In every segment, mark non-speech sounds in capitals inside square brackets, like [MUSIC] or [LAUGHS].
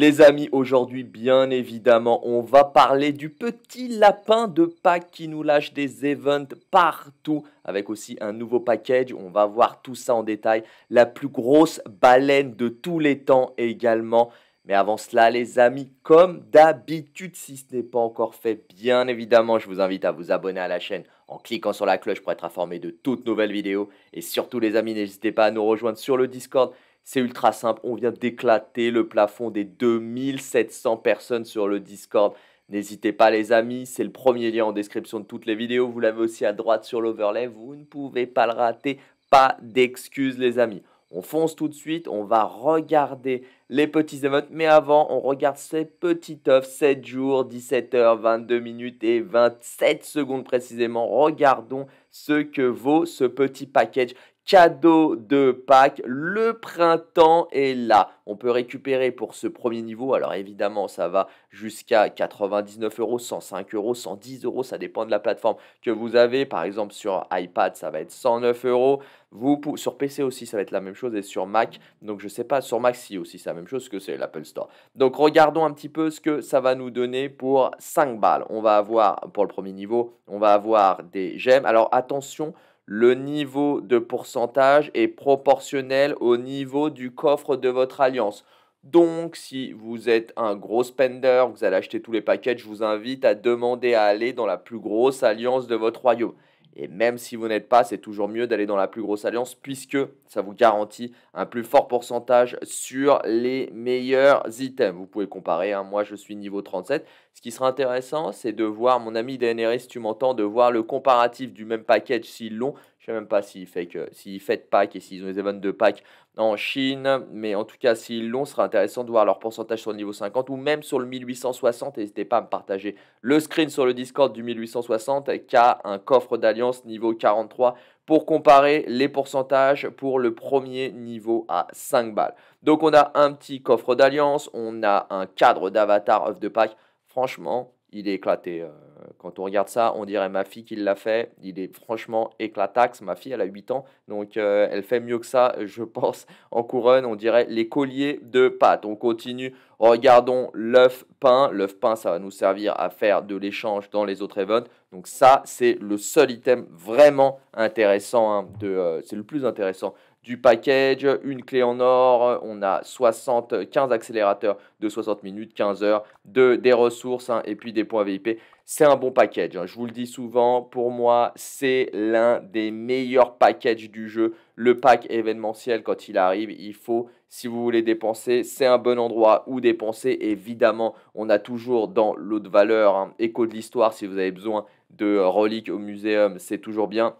les amis, aujourd'hui, bien évidemment, on va parler du petit lapin de Pâques qui nous lâche des events partout, avec aussi un nouveau package. On va voir tout ça en détail. La plus grosse baleine de tous les temps également. Mais avant cela, les amis, comme d'habitude, si ce n'est pas encore fait, bien évidemment, je vous invite à vous abonner à la chaîne en cliquant sur la cloche pour être informé de toutes nouvelles vidéos. Et surtout, les amis, n'hésitez pas à nous rejoindre sur le Discord c'est ultra simple, on vient d'éclater le plafond des 2700 personnes sur le Discord. N'hésitez pas les amis, c'est le premier lien en description de toutes les vidéos, vous l'avez aussi à droite sur l'overlay, vous ne pouvez pas le rater, pas d'excuses les amis. On fonce tout de suite, on va regarder les petits évents, mais avant on regarde ces petits offres, 7 jours, 17 heures, 22 minutes et 27 secondes précisément. Regardons ce que vaut ce petit package cadeau de Pâques. Le printemps est là. On peut récupérer pour ce premier niveau. Alors évidemment, ça va jusqu'à 99 euros, 105 euros, 110 euros. Ça dépend de la plateforme que vous avez. Par exemple, sur iPad, ça va être 109 euros. Vous, sur PC aussi, ça va être la même chose. Et sur Mac, donc je ne sais pas, sur Mac, si aussi, c'est la même chose que c'est l'Apple Store. Donc regardons un petit peu ce que ça va nous donner pour 5 balles. On va avoir, pour le premier niveau, on va avoir des gemmes. Alors attention, le niveau de pourcentage est proportionnel au niveau du coffre de votre alliance. Donc, si vous êtes un gros spender, vous allez acheter tous les paquets, je vous invite à demander à aller dans la plus grosse alliance de votre royaume. Et même si vous n'êtes pas, c'est toujours mieux d'aller dans la plus grosse alliance puisque ça vous garantit un plus fort pourcentage sur les meilleurs items. Vous pouvez comparer, hein. moi je suis niveau 37. Ce qui sera intéressant, c'est de voir, mon ami DNR, si tu m'entends, de voir le comparatif du même package s'ils l'ont sais même pas s'ils fêtent, s'ils Pâques et s'ils ont des events de pack en Chine. Mais en tout cas, s'ils l'ont, sera intéressant de voir leur pourcentage sur le niveau 50 ou même sur le 1860. N'hésitez pas à me partager le screen sur le Discord du 1860 qui a un coffre d'alliance niveau 43 pour comparer les pourcentages pour le premier niveau à 5 balles. Donc on a un petit coffre d'alliance, on a un cadre d'avatar œuf de pack. Franchement, il est éclaté. Euh, euh, quand on regarde ça, on dirait ma fille qui l'a fait. Il est franchement éclataxe. Ma fille, elle a 8 ans, donc euh, elle fait mieux que ça, [LAUGHS] je pense. En couronne, on dirait les colliers de pâte. On continue. Regardons l'œuf pain. L'œuf pain, ça va nous servir à faire de l'échange dans les autres events. Donc ça, c'est le seul item vraiment intéressant. Hein, euh, c'est le plus intéressant du package, une clé en or, on a 75 accélérateurs de 60 minutes, 15 heures, de, des ressources hein, et puis des points VIP c'est un bon package. Hein. Je vous le dis souvent, pour moi, c'est l'un des meilleurs packages du jeu. Le pack événementiel, quand il arrive, il faut, si vous voulez dépenser, c'est un bon endroit où dépenser. Évidemment, on a toujours dans l'eau de valeur, hein, écho de l'histoire, si vous avez besoin de reliques au muséum, c'est toujours bien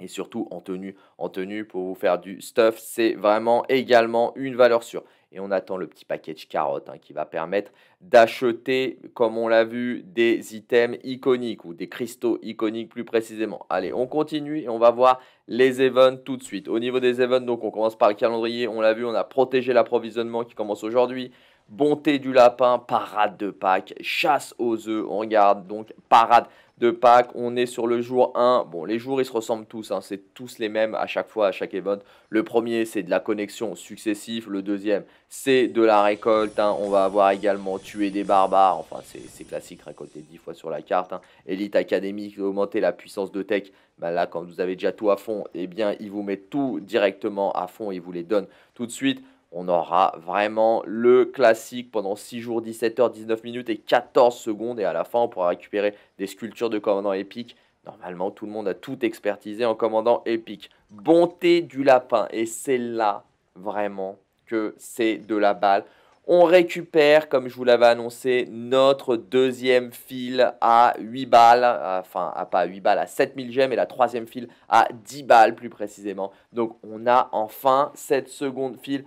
et surtout en tenue, en tenue pour vous faire du stuff, c'est vraiment également une valeur sûre. Et on attend le petit package carotte hein, qui va permettre d'acheter, comme on l'a vu, des items iconiques ou des cristaux iconiques plus précisément. Allez, on continue et on va voir les events tout de suite. Au niveau des events, donc on commence par le calendrier. On l'a vu, on a protégé l'approvisionnement qui commence aujourd'hui. Bonté du lapin, parade de Pâques, chasse aux œufs. On regarde donc parade de Pâques, on est sur le jour 1. Bon, les jours, ils se ressemblent tous, hein. c'est tous les mêmes à chaque fois, à chaque event. Le premier, c'est de la connexion successive. Le deuxième, c'est de la récolte. Hein. On va avoir également tué des barbares. Enfin, c'est classique, récolter 10 fois sur la carte. Elite hein. académique, augmenter la puissance de tech. Bah là, quand vous avez déjà tout à fond, eh bien, ils vous mettent tout directement à fond. Ils vous les donnent tout de suite on aura vraiment le classique pendant 6 jours, 17 heures, 19 minutes et 14 secondes. Et à la fin, on pourra récupérer des sculptures de commandant épique. Normalement, tout le monde a tout expertisé en commandant épique. Bonté du lapin. Et c'est là, vraiment, que c'est de la balle. On récupère, comme je vous l'avais annoncé, notre deuxième file à 8 balles, enfin à pas 8 balles, à 7000 gemmes et la troisième file à 10 balles plus précisément. Donc on a enfin cette seconde file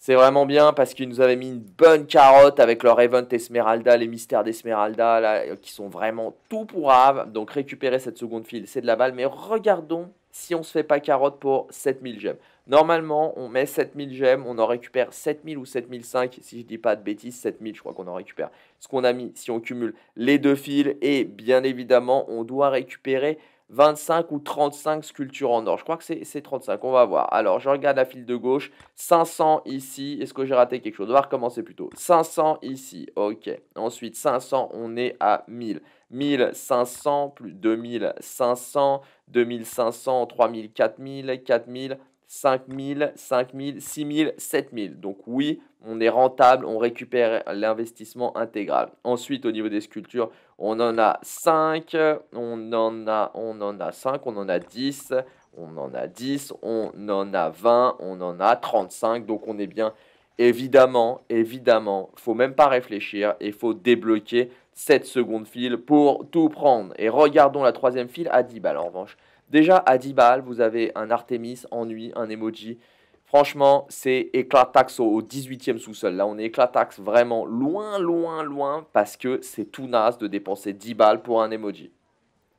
c'est vraiment bien parce qu'ils nous avaient mis une bonne carotte avec leur event Esmeralda, les mystères d'Esmeralda, là, qui sont vraiment tout pour Ave. Donc récupérer cette seconde file, c'est de la balle. Mais regardons si on se fait pas carotte pour 7000 gemmes. Normalement, on met 7000 gemmes, on en récupère 7000 ou 7005, si je dis pas de bêtises, 7000 je crois qu'on en récupère. Ce qu'on a mis, si on cumule les deux files. et bien évidemment, on doit récupérer 25 ou 35 sculptures en or. Je crois que c'est 35, on va voir. Alors, je regarde la file de gauche. 500 ici. Est-ce que j'ai raté quelque chose On va recommencer plutôt. 500 ici, ok. Ensuite, 500, on est à 1000. 1500, plus 2500, 2500, 3000, 4000, 4000, 5000, 5000, 6000, 7000. Donc oui, on est rentable, on récupère l'investissement intégral. Ensuite, au niveau des sculptures, on en a 5, on en a, on en a 5, on en a 10, on en a 10, on en a 20, on en a 35. Donc on est bien. Évidemment, évidemment, faut même pas réfléchir et faut débloquer cette seconde file pour tout prendre. Et regardons la troisième file à 10 balles en revanche. Déjà, à 10 balles, vous avez un Artemis, ennui, un emoji. Franchement, c'est éclataxe au 18e sous-sol. Là, on est éclataxe vraiment loin, loin, loin, parce que c'est tout naze de dépenser 10 balles pour un emoji.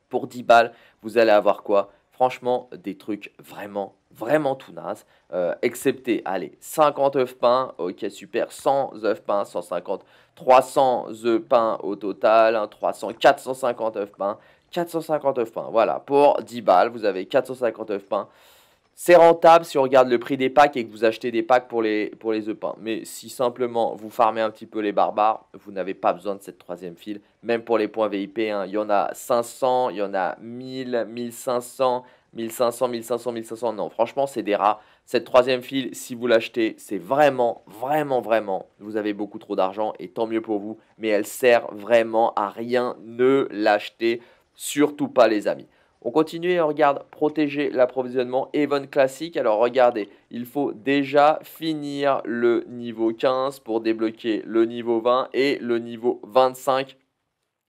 Pour 10 balles, vous allez avoir quoi Franchement, des trucs vraiment, vraiment tout naze. Euh, excepté, allez, 50 œufs pains, ok, super, 100 œufs pains, 150, 300 œufs pains au total, 300, hein, 450 œufs pains. 459 points, Voilà, pour 10 balles, vous avez 459 pains. C'est rentable si on regarde le prix des packs et que vous achetez des packs pour les, pour les œufs pains. Mais si simplement vous farmez un petit peu les barbares, vous n'avez pas besoin de cette troisième file. Même pour les points VIP, hein, il y en a 500, il y en a 1000, 1500, 1500, 1500, 1500. Non, franchement, c'est des rats. Cette troisième file, si vous l'achetez, c'est vraiment, vraiment, vraiment, vous avez beaucoup trop d'argent et tant mieux pour vous. Mais elle sert vraiment à rien. Ne l'achetez Surtout pas les amis. On continue et on regarde protéger l'approvisionnement Even classique. Alors regardez, il faut déjà finir le niveau 15 pour débloquer le niveau 20 et le niveau 25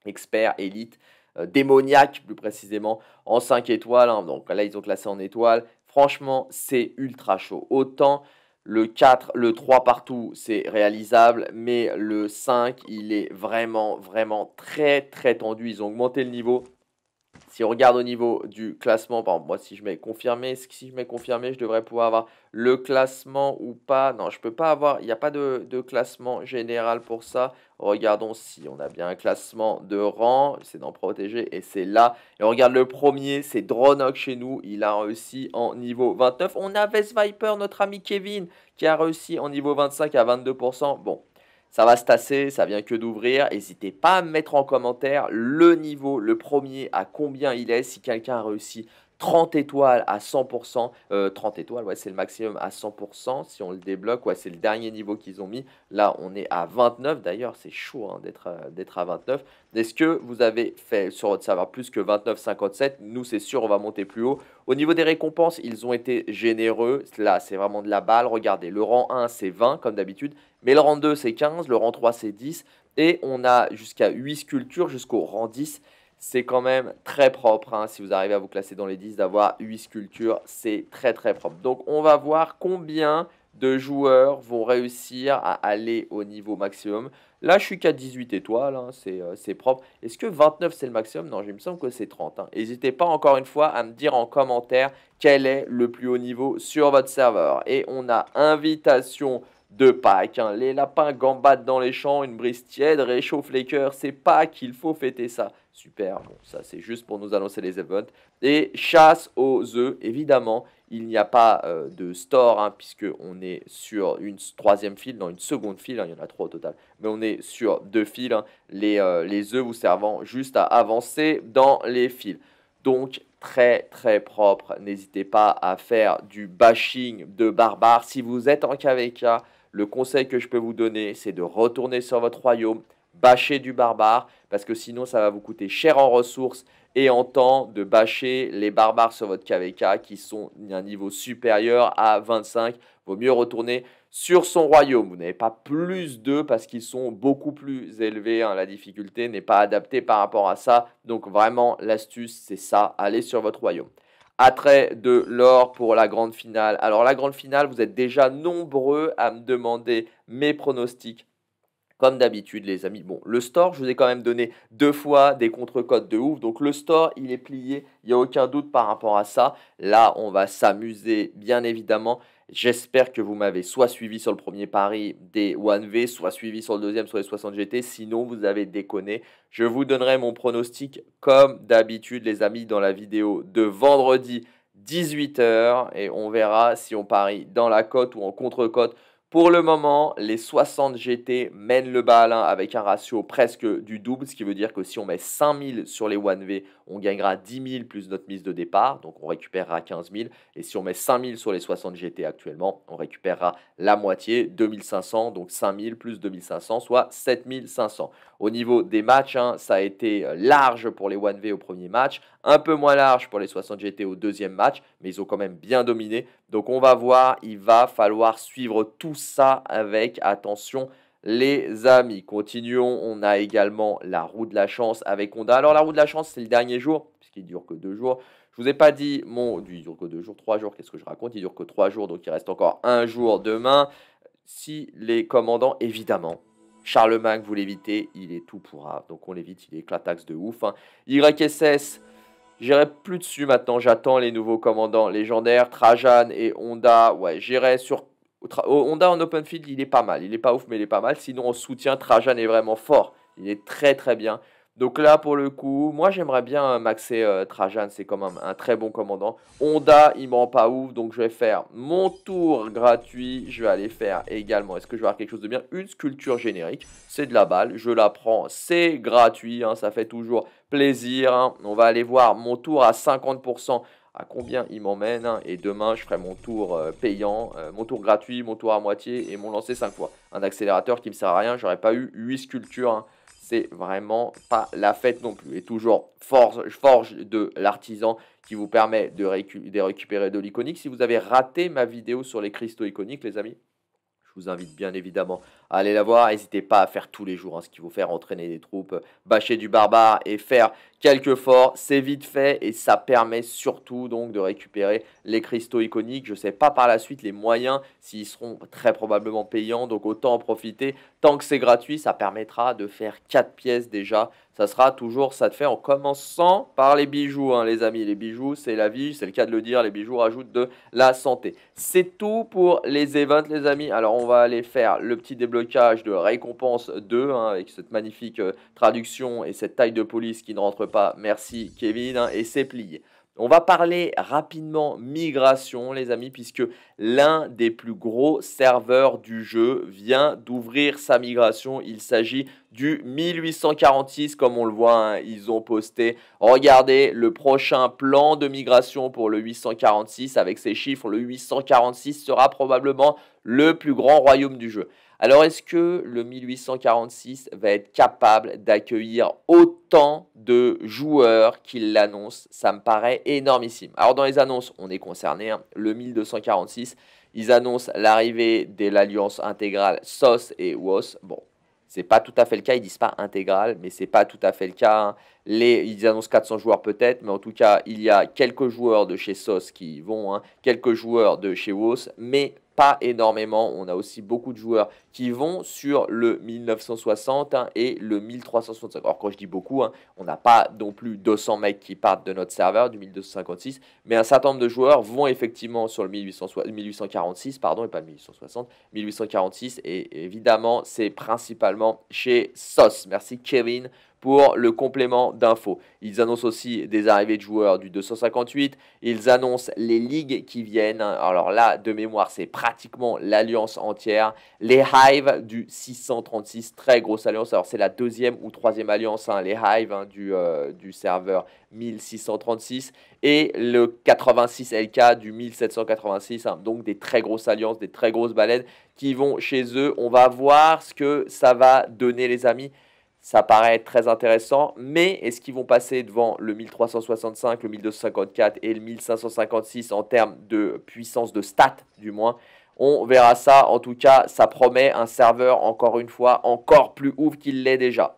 expert élite euh, démoniaque plus précisément en 5 étoiles. Hein. Donc là ils ont classé en étoiles. Franchement, c'est ultra chaud. Autant le 4, le 3 partout, c'est réalisable, mais le 5, il est vraiment, vraiment très, très tendu. Ils ont augmenté le niveau. Si on regarde au niveau du classement, par moi si je mets confirmé, si je mets confirmé, je devrais pouvoir avoir le classement ou pas. Non, je ne peux pas avoir, il n'y a pas de, classement général pour ça. Regardons si on a bien un classement de rang, c'est dans protéger et c'est là. Et on regarde le premier, c'est Dronok chez nous, il a réussi en niveau 29. On a Vest Viper, notre ami Kevin, qui a réussi en niveau 25 à 22%. Bon, ça va se tasser, ça vient que d'ouvrir. N'hésitez pas à mettre en commentaire le niveau, le premier, à combien il est. Si quelqu'un a réussi 30 étoiles à 100%, 30 euh, étoiles, ouais, c'est le maximum à 100%. Si on le débloque, ouais, c'est le dernier niveau qu'ils ont mis. Là, on est à 29. D'ailleurs, c'est chaud hein, euh, d'être à, 29. Est-ce que vous avez fait sur votre savoir plus que 29,57 Nous, c'est sûr, on va monter plus haut. Au niveau des récompenses, ils ont été généreux. Là, c'est vraiment de la balle. Regardez, le rang 1, c'est 20, comme d'habitude. Mais le rang 2, c'est 15. Le rang 3, c'est 10. Et on a jusqu'à 8 sculptures, jusqu'au rang 10. C'est quand même très propre, hein, si vous arrivez à vous classer dans les 10, d'avoir 8 sculptures, c'est très très propre. Donc on va voir combien de joueurs vont réussir à aller au niveau maximum. Là, je suis qu'à 18 étoiles, hein, euh, c'est propre. Est-ce que 29 c'est le maximum Non, il me semble que c'est 30. Hein. N'hésitez pas encore une fois à me dire en commentaire quel est le plus haut niveau sur votre serveur. Et on a invitation de Pâques. Les lapins gambattent dans les champs, une brise tiède réchauffe les cœurs. C'est pas qu'il faut fêter ça. Super, bon, ça c'est juste pour nous annoncer les events. Et chasse aux œufs, évidemment, il n'y a pas euh, de store, hein, puisque puisqu'on est sur une troisième file, dans une seconde file, hein, il y en a trois au total, mais on est sur deux files, hein, les, euh, les œufs vous servant juste à avancer dans les files. Donc, très très propre, n'hésitez pas à faire du bashing de barbare. Si vous êtes en KVK, le conseil que je peux vous donner, c'est de retourner sur votre royaume, bâcher du barbare, parce que sinon ça va vous coûter cher en ressources et en temps de bâcher les barbares sur votre KVK qui sont un niveau supérieur à 25. Vaut mieux retourner sur son royaume. Vous n'avez pas plus d'eux parce qu'ils sont beaucoup plus élevés. Hein. La difficulté n'est pas adaptée par rapport à ça. Donc vraiment, l'astuce, c'est ça. aller sur votre royaume. Attrait de l'or pour la grande finale. Alors la grande finale, vous êtes déjà nombreux à me demander mes pronostics comme d'habitude, les amis, bon, le store, je vous ai quand même donné deux fois des contre cotes de ouf. Donc, le store, il est plié. Il n'y a aucun doute par rapport à ça. Là, on va s'amuser, bien évidemment. J'espère que vous m'avez soit suivi sur le premier pari des 1V, soit suivi sur le deuxième sur les 60 GT. Sinon, vous avez déconné. Je vous donnerai mon pronostic comme d'habitude, les amis, dans la vidéo de vendredi 18h. Et on verra si on parie dans la cote ou en contre-cote. Pour le moment, les 60 GT mènent le bal avec un ratio presque du double, ce qui veut dire que si on met 5000 sur les 1V, on gagnera 10 000 plus notre mise de départ, donc on récupérera 15 000. Et si on met 5000 sur les 60 GT actuellement, on récupérera la moitié, 2500, donc 5000 plus 2500, soit 7500. Au niveau des matchs, hein, ça a été large pour les 1V au premier match, un peu moins large pour les 60 GT au deuxième match, mais ils ont quand même bien dominé. Donc on va voir, il va falloir suivre tout ça avec attention les amis. Continuons, on a également la roue de la chance avec Honda. Alors la roue de la chance, c'est le dernier jour, puisqu'il dure que deux jours. Je vous ai pas dit mon... Il dure que deux jours, trois jours, qu'est-ce que je raconte Il dure que trois jours, donc il reste encore un jour demain. Si les commandants, évidemment, Charlemagne, vous l'évitez, il est tout pourra. Donc on l'évite, il est éclataxe de ouf. Hein. YSS, J'irai plus dessus maintenant, j'attends les nouveaux commandants légendaires, Trajan et Honda. Ouais, j'irai sur Honda en open field, il est pas mal. Il est pas ouf, mais il est pas mal. Sinon, en soutien, Trajan est vraiment fort. Il est très très bien. Donc là, pour le coup, moi j'aimerais bien maxer euh, Trajan, c'est quand même un très bon commandant. Honda, il me rend pas ouf, donc je vais faire mon tour gratuit. Je vais aller faire également, est-ce que je vais avoir quelque chose de bien Une sculpture générique, c'est de la balle, je la prends, c'est gratuit, hein. ça fait toujours plaisir. Hein. On va aller voir mon tour à 50% à combien il m'emmène. Hein. et demain, je ferai mon tour euh, payant, euh, mon tour gratuit, mon tour à moitié et mon lancer 5 fois. Un accélérateur qui me sert à rien, j'aurais pas eu 8 sculptures. Hein. c'est vraiment pas la fête non plus. Et toujours forge, forge de l'artisan qui vous permet de récupérer de l'iconique. Si vous avez raté ma vidéo sur les cristaux iconiques, les amis, je vous invite bien évidemment à aller la voir. N'hésitez pas à faire tous les jours hein, ce qu'il faut faire, entraîner des troupes, bâcher du barbare et faire quelques forts. C'est vite fait et ça permet surtout donc de récupérer les cristaux iconiques. Je ne sais pas par la suite les moyens s'ils seront très probablement payants. Donc autant en profiter. Tant que c'est gratuit, ça permettra de faire 4 pièces déjà ça sera toujours ça de fait en commençant par les bijoux, hein, les amis. Les bijoux, c'est la vie, c'est le cas de le dire, les bijoux ajoutent de la santé. C'est tout pour les events, les amis. Alors, on va aller faire le petit déblocage de récompense 2, hein, avec cette magnifique euh, traduction et cette taille de police qui ne rentre pas. Merci, Kevin, hein, et c'est plié. On va parler rapidement migration, les amis, puisque l'un des plus gros serveurs du jeu vient d'ouvrir sa migration. Il s'agit du 1846, comme on le voit, hein, ils ont posté. Regardez le prochain plan de migration pour le 846. Avec ces chiffres, le 846 sera probablement le plus grand royaume du jeu. Alors est-ce que le 1846 va être capable d'accueillir autant de joueurs qu'il l'annonce Ça me paraît énormissime. Alors dans les annonces, on est concerné. Hein. Le 1246, ils annoncent l'arrivée de l'alliance intégrale SOS et WOS. Bon, c'est pas tout à fait le cas, ils disent pas intégrale, mais c'est pas tout à fait le cas. Hein ils annoncent 400 joueurs peut-être, mais en tout cas, il y a quelques joueurs de chez SOS qui vont, hein, quelques joueurs de chez WOS, mais pas énormément. On a aussi beaucoup de joueurs qui vont sur le 1960 hein, et le 1365. Alors quand je dis beaucoup, hein, on n'a pas non plus 200 mecs qui partent de notre serveur du 1256, mais un certain nombre de joueurs vont effectivement sur le 1846, pardon, et pas le 1860, 1846, et évidemment c'est principalement chez SOS. Merci Kevin pour le complément d'infos. Ils annoncent aussi des arrivées de joueurs du 258. Ils annoncent les ligues qui viennent. Alors là, de mémoire, c'est pratiquement l'alliance entière. Les Hives du 636, très grosse alliance. Alors c'est la deuxième ou troisième alliance, hein, les Hives hein, du, euh, du serveur 1636 et le 86 LK du 1786. Hein. donc des très grosses alliances, des très grosses baleines qui vont chez eux. On va voir ce que ça va donner les amis ça paraît très intéressant, mais est-ce qu'ils vont passer devant le 1365, le 1254 et le 1556 en termes de puissance de stats du moins On verra ça, en tout cas ça promet un serveur encore une fois encore plus ouf qu'il l'est déjà.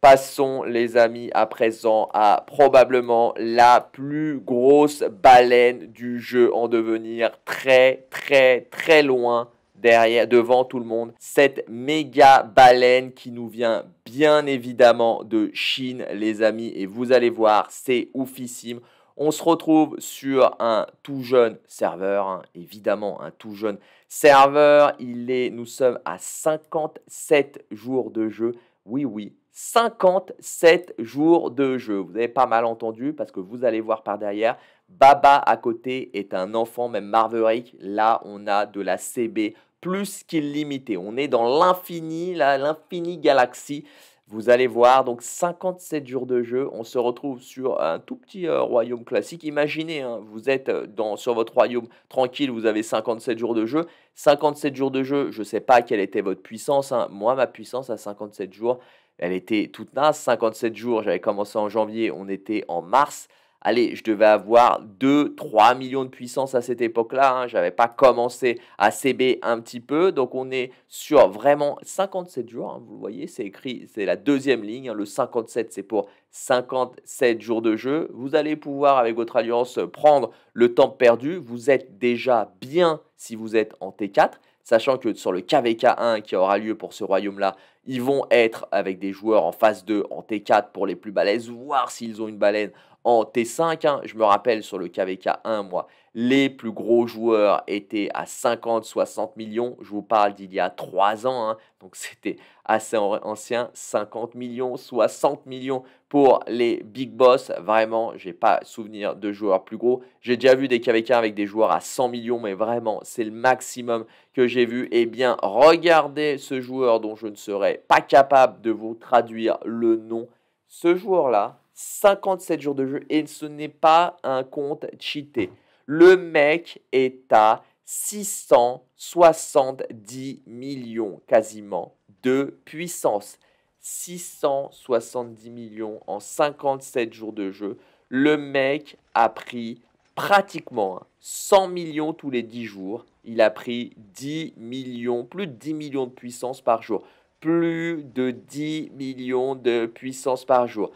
Passons les amis à présent à probablement la plus grosse baleine du jeu en devenir très très très loin derrière, devant tout le monde. Cette méga baleine qui nous vient bien évidemment de Chine, les amis. Et vous allez voir, c'est oufissime. On se retrouve sur un tout jeune serveur, hein, évidemment un tout jeune serveur. Il est, nous sommes à 57 jours de jeu. Oui, oui, 57 jours de jeu. Vous avez pas mal entendu parce que vous allez voir par derrière, Baba à côté est un enfant, même Marverick. Là, on a de la CB plus qu'illimité. On est dans l'infini, l'infini galaxie. Vous allez voir, donc 57 jours de jeu, on se retrouve sur un tout petit euh, royaume classique. Imaginez, hein, vous êtes euh, dans, sur votre royaume tranquille, vous avez 57 jours de jeu. 57 jours de jeu, je ne sais pas quelle était votre puissance. Hein. Moi, ma puissance à 57 jours, elle était toute naze. 57 jours, j'avais commencé en janvier, on était en mars allez, je devais avoir 2-3 millions de puissance à cette époque-là. Hein. J'avais Je n'avais pas commencé à CB un petit peu. Donc, on est sur vraiment 57 jours. Hein. Vous voyez, c'est écrit, c'est la deuxième ligne. Hein. Le 57, c'est pour 57 jours de jeu. Vous allez pouvoir, avec votre alliance, prendre le temps perdu. Vous êtes déjà bien si vous êtes en T4 sachant que sur le KVK1 qui aura lieu pour ce royaume-là, ils vont être avec des joueurs en phase 2, en T4 pour les plus balèzes, voir s'ils ont une baleine en T5. Hein, je me rappelle sur le KVK1, moi, les plus gros joueurs étaient à 50, 60 millions. Je vous parle d'il y a 3 ans, hein. donc c'était assez ancien. 50 millions, 60 millions pour les big boss. Vraiment, j'ai pas souvenir de joueurs plus gros. J'ai déjà vu des KVK avec des joueurs à 100 millions, mais vraiment, c'est le maximum que j'ai vu. Eh bien, regardez ce joueur dont je ne serais pas capable de vous traduire le nom. Ce joueur-là, 57 jours de jeu et ce n'est pas un compte cheaté. Le mec est à 670 millions quasiment de puissance. 670 millions en 57 jours de jeu. Le mec a pris pratiquement 100 millions tous les 10 jours. Il a pris 10 millions, plus de 10 millions de puissance par jour. Plus de 10 millions de puissance par jour.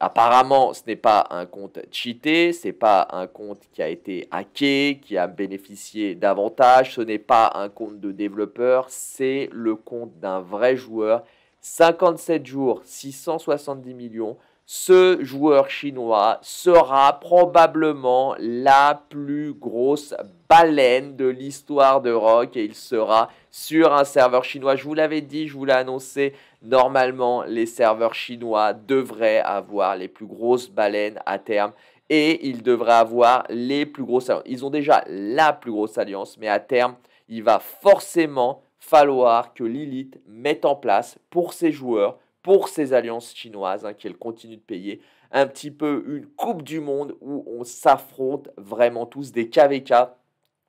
Apparemment, ce n'est pas un compte cheaté, ce n'est pas un compte qui a été hacké, qui a bénéficié davantage, ce n'est pas un compte de développeur, c'est le compte d'un vrai joueur. 57 jours, 670 millions ce joueur chinois sera probablement la plus grosse baleine de l'histoire de Rock et il sera sur un serveur chinois. Je vous l'avais dit, je vous l'ai annoncé, normalement les serveurs chinois devraient avoir les plus grosses baleines à terme et ils devraient avoir les plus grosses alliances. Ils ont déjà la plus grosse alliance, mais à terme, il va forcément falloir que Lilith mette en place pour ses joueurs pour ces alliances chinoises, qui hein, qu'elles continuent de payer un petit peu une Coupe du Monde où on s'affronte vraiment tous des KVK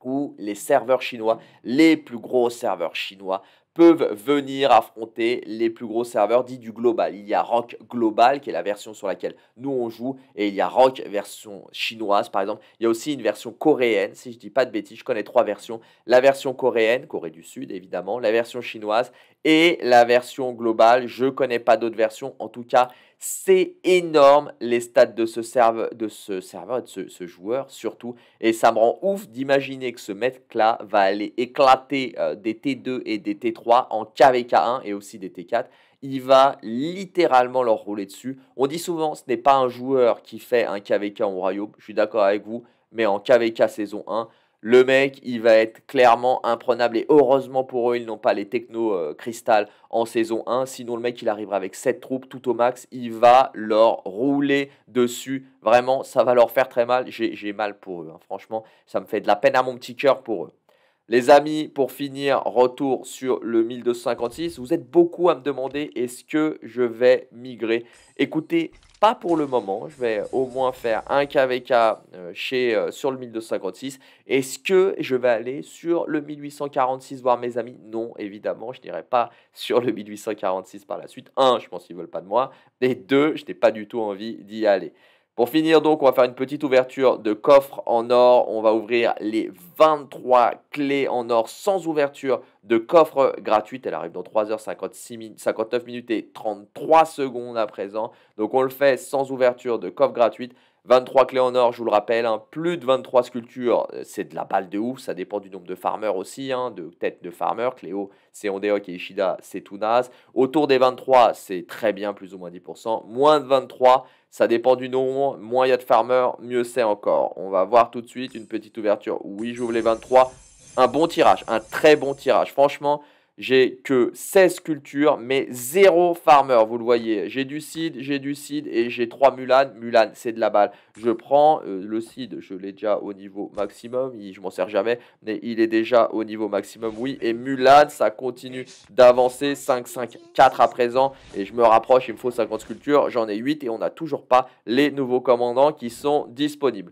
où les serveurs chinois, les plus gros serveurs chinois, peuvent venir affronter les plus gros serveurs dits du global. Il y a Rock Global qui est la version sur laquelle nous on joue et il y a Rock version chinoise par exemple. Il y a aussi une version coréenne, si je dis pas de bêtises, je connais trois versions. La version coréenne, Corée du Sud évidemment, la version chinoise et la version globale. Je connais pas d'autres versions, en tout cas c'est énorme les stats de ce, de ce serveur de ce, joueur surtout. Et ça me rend ouf d'imaginer que ce mec-là va aller éclater euh, des T2 et des T3 en KVK1 et aussi des T4 il va littéralement leur rouler dessus. On dit souvent, ce n'est pas un joueur qui fait un KVK en royaume, je suis d'accord avec vous, mais en KVK saison 1, le mec, il va être clairement imprenable. Et heureusement pour eux, ils n'ont pas les techno euh, cristal en saison 1. Sinon, le mec, il arrivera avec 7 troupes tout au max. Il va leur rouler dessus. Vraiment, ça va leur faire très mal. J'ai mal pour eux. Hein. Franchement, ça me fait de la peine à mon petit cœur pour eux. Les amis, pour finir, retour sur le 1256. Vous êtes beaucoup à me demander est-ce que je vais migrer Écoutez, pas pour le moment. Je vais au moins faire un KVK euh, chez, euh, sur le 1256. Est-ce que je vais aller sur le 1846 voir mes amis Non, évidemment, je n'irai pas sur le 1846 par la suite. Un, je pense qu'ils ne veulent pas de moi. Et deux, je n'ai pas du tout envie d'y aller. Pour finir, donc, on va faire une petite ouverture de coffre en or. On va ouvrir les 23 clés en or sans ouverture de coffre gratuite. Elle arrive dans 3h56 59 minutes et 33 secondes à présent. Donc, on le fait sans ouverture de coffre gratuite. 23 clés en or, je vous le rappelle, hein. plus de 23 sculptures, euh, c'est de la balle de ouf, ça dépend du nombre de farmers aussi, hein, de têtes de farmer, Cléo, c'est Ondeok et Ishida, c'est tout naze. Autour des 23, c'est très bien, plus ou moins 10%. Moins de 23, ça dépend du nombre, moins il y a de farmers, mieux c'est encore. On va voir tout de suite une petite ouverture. Oui, j'ouvre les 23, un bon tirage, un très bon tirage. Franchement, j'ai que 16 cultures, mais 0 farmer, vous le voyez. J'ai du seed, j'ai du seed et j'ai 3 Mulan. Mulan, c'est de la balle. Je prends euh, le seed, je l'ai déjà au niveau maximum. je je m'en sers jamais, mais il est déjà au niveau maximum, oui. Et Mulan, ça continue d'avancer. 5, 5, 4 à présent. Et je me rapproche, il me faut 50 sculptures, J'en ai 8 et on n'a toujours pas les nouveaux commandants qui sont disponibles.